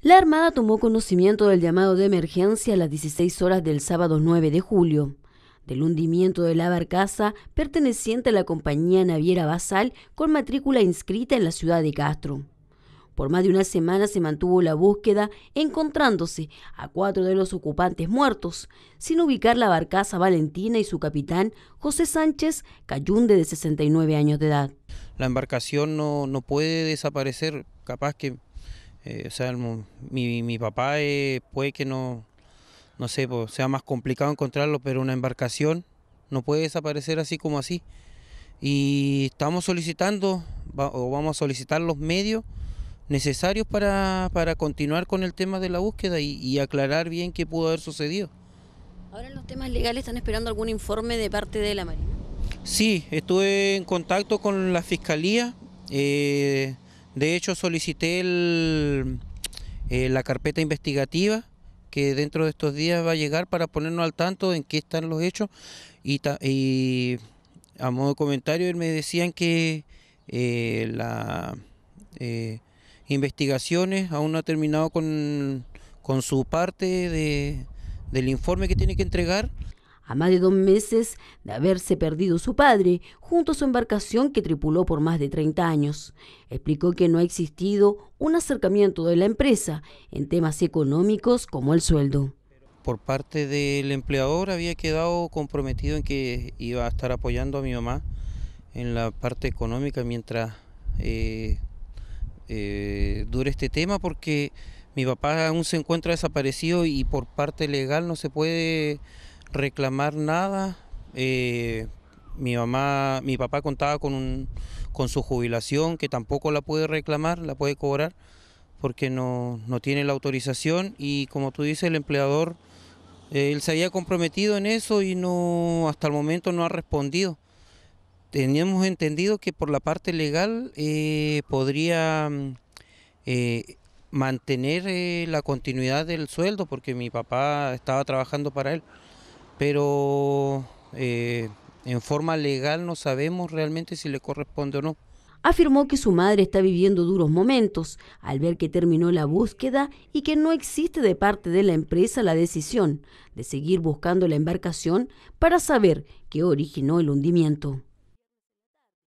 La Armada tomó conocimiento del llamado de emergencia a las 16 horas del sábado 9 de julio, del hundimiento de la barcaza perteneciente a la compañía naviera Basal con matrícula inscrita en la ciudad de Castro. Por más de una semana se mantuvo la búsqueda, encontrándose a cuatro de los ocupantes muertos, sin ubicar la barcaza Valentina y su capitán, José Sánchez Cayunde, de 69 años de edad. La embarcación no, no puede desaparecer, capaz que eh, o sea, mi, papá eh, puede que no, no sé, sea más complicado encontrarlo, pero una embarcación no puede desaparecer así como así. Y estamos solicitando, o vamos a solicitar los medios necesarios para, continuar con el tema de la búsqueda y, aclarar bien qué pudo haber sucedido. Ahora en los temas legales están esperando algún informe de parte de la Marina. Sí, estuve en contacto con la Fiscalía. Eh, de hecho, solicité eh, la carpeta investigativa que dentro de estos días va a llegar para ponernos al tanto en qué están los hechos. Y, a modo de comentario, me decían que eh, las eh, investigaciones aún no ha terminado con, su parte de, del informe que tiene que entregar. A más de dos meses de haberse perdido su padre, junto a su embarcación que tripuló por más de 30 años, explicó que no ha existido un acercamiento de la empresa en temas económicos como el sueldo. Por parte del empleador había quedado comprometido en que iba a estar apoyando a mi mamá en la parte económica mientras eh, eh, dure este tema porque mi papá aún se encuentra desaparecido y por parte legal no se puede reclamar nada. Eh, mi mamá, mi papá contaba con, con su jubilación, que tampoco la puede reclamar, la puede cobrar, porque no, tiene la autorización y como tú dices, el empleador, él se había comprometido en eso y no hasta el momento no ha respondido. Teníamos entendido que por la parte legal eh, podría mm, eh, mantener la continuidad del sueldo, porque mi papá estaba trabajando para él pero eh, en forma legal no sabemos realmente si le corresponde o no. Afirmó que su madre está viviendo duros momentos al ver que terminó la búsqueda y que no existe de parte de la empresa la decisión de seguir buscando la embarcación para saber qué originó el hundimiento.